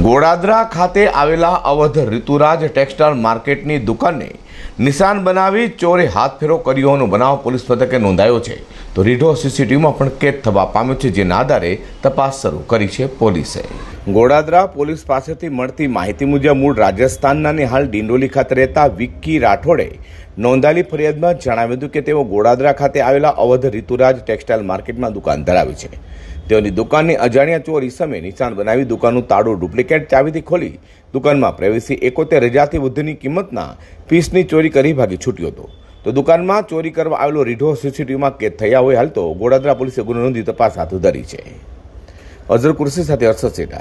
ગોડાદરા ખાતે આવેલા અવધ ઋતુરાજ ટેક્સટાઇલ માર્કેટની દુકાને નિશાન બનાવી ચોરે હાથ ફેરો કર્યો હોવાનો બનાવ પોલીસ મથકે નોંધાયો છે તો રીઢો સીસીટીવીમાં પણ કેદ થવા પામ્યો છે જેના આધારે તપાસ શરૂ કરી છે પોલીસે ગોડાદરા પોલીસ પાસેથી મળતી માહિતી મુજબ મૂળ રાજસ્થાનના ને હાલ ડિંડોલી ખાતે રહેતા વિક્કી રાઠોડે નોંધાયેલી ફરિયાદમાં જણાવ્યું હતું કે તેઓ ગોડાદરા ખાતે આવેલા અવધ ઋતુરાજ ટેક્સટાઇલ માર્કેટમાં દુકાન ધરાવે છે તેઓની દુકાનની અજાણ્યા ચોરી સમયે નિશાન બનાવી દુકાનનું તાળું ડુપ્લિકેટ ચાવીથી ખોલી દુકાનમાં પ્રવેશી એકોતેર હજારથી વધુની કિંમતના ફીસની ચોરી કરી ભાગી છૂટ્યો હતો તો દુકાનમાં ચોરી કરવા આવેલો રીઢો સીસીટીવીમાં કેદ થયા હોય હાલ તો ગોડાદરા પોલીસે ગુનો નોંધી તપાસ હાથ ધરી છે અઝર કુરશી સાથે હર્ષદ સેટા